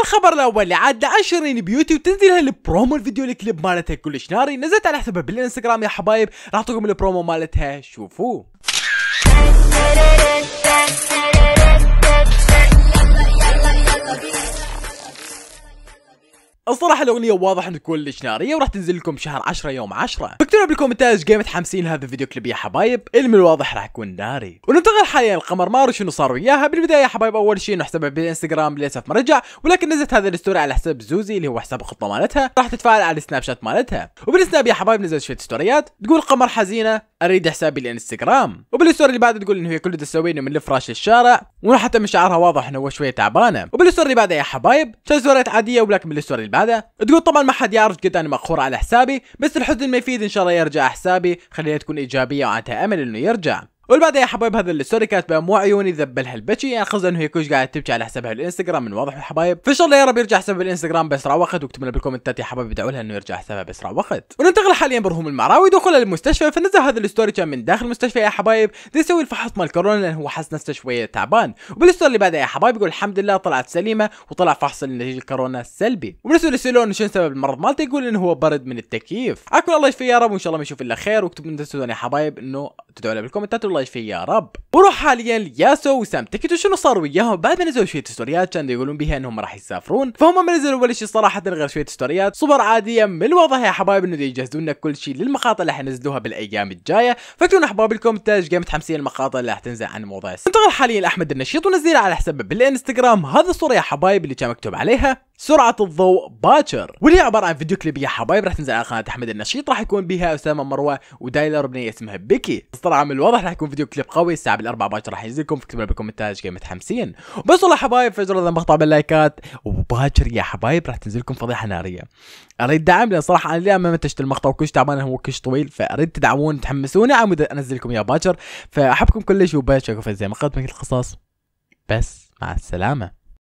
الخبر الاول اللي عاد لعشرين بيوتي وتنزلها البرومو الفيديو الكليب مالتها كلش ناري نزلت على حسابها بالانستغرام يا حبايب راح اعطيكم البرومو مالتها شوفوه الصراحة الأغنية واضح إن كلش نارية وراح تنزل لكم بشهر 10 يوم 10 فاكتبوا بالكومنتات قام متحمسين لهذا الفيديو كليب يا حبايب اللي من الواضح راح يكون ناري وننتقل حاليا لقمر مارو شنو صار وياها بالبداية يا حبايب أول شيء إنه حسابها بالانستغرام للأسف ما رجع ولكن نزلت هذا الستوري على حساب زوزي اللي هو حساب الخطة مالتها راح تتفاعل على السناب شات مالتها وبالسناب يا حبايب نزلت شوية ستوريات تقول قمر حزينة أريد حسابي الانستغرام وبالستوري اللي بعدها تقول إنه هي كل اللي إنه من الفراش للشارع وحتى من شعرها واضح إنه هو شوية تعبانة وبالستوري اللي بعده يا حبايب ستوريات عادية ولكن بالستوري الكلب تقول طبعا ما حد يعرف قد انا مقهور على حسابي بس الحزن ما يفيد ان شاء الله يرجع حسابي خليها تكون ايجابيه وعندها امل انه يرجع والبعد يا حبايب هذا الستوري كانت مو عيوني ذبلها البكي يعني خصوصا انه هي كوش قاعد تبكي على حسابها الانستغرام من واضح يا حبايب فان شاء الله يا رب يرجع حسابها بالانستغرام باسرع وقت واكتبوا لنا بالكومنتات يا حبايب ادعوا لها انه يرجع حسابها باسرع وقت وننتقل حاليا برهوم المعراوي دخوله للمستشفى فنزل هذا الستوري كان من داخل المستشفى يا حبايب يسوي الفحص مال كورونا لانه هو حس نفسه شويه تعبان وبالستوري اللي بعدها يا حبايب يقول الحمد لله طلعت سليمه وطلع فحص النتيجه الكورونا سلبي وبالنسبه يسالون شنو سبب المرض مالته يقول انه هو برد من التكييف اكل الله يشفيه يا رب وان شاء الله ما يشوف الا خير واكتبوا لنا يا حبايب انه تدعوا لنا بالكومنتات يشفي يا رب وروح حاليا لياسو وسام تيكتو شنو صار وياهم بعد ما نزلوا شويه ستوريات كانوا يقولون بها انهم راح يسافرون فهم ما نزلوا ولا شيء صراحه غير شويه ستوريات صور عاديه من الواضح يا حبايب انه يجهزون لنا كل شيء للمقاطع اللي حينزلوها بالايام الجايه فكتبوا لنا الكومنتات ايش قام متحمسين المقاطع اللي راح تنزل عن موضوع انتقل حاليا لاحمد النشيط ونزلها على حسابه بالانستغرام هذه الصوره يا حبايب اللي كان مكتوب عليها سرعة الضوء باكر واللي عبارة عن فيديو كليب يا حبايب راح تنزل على قناة أحمد النشيط راح يكون بها أسامة مروة ودايلر بنية اسمها بيكي بس طبعا من الواضح راح يكون فيديو كليب قوي الساعة بالأربعة باكر راح ينزل لكم لنا بالكومنتات قيمة متحمسين بس والله حبايب فجر هذا المقطع باللايكات وباكر يا حبايب راح تنزل لكم فضيحة نارية اريد دعم لان صراحه انا ما منتجت المقطع وكلش تعبان هو كلش طويل فاريد تدعمون تحمسوني عمود انزل لكم اياه باكر فاحبكم كلش وباكر زي ما قلت مثل القصص بس مع السلامه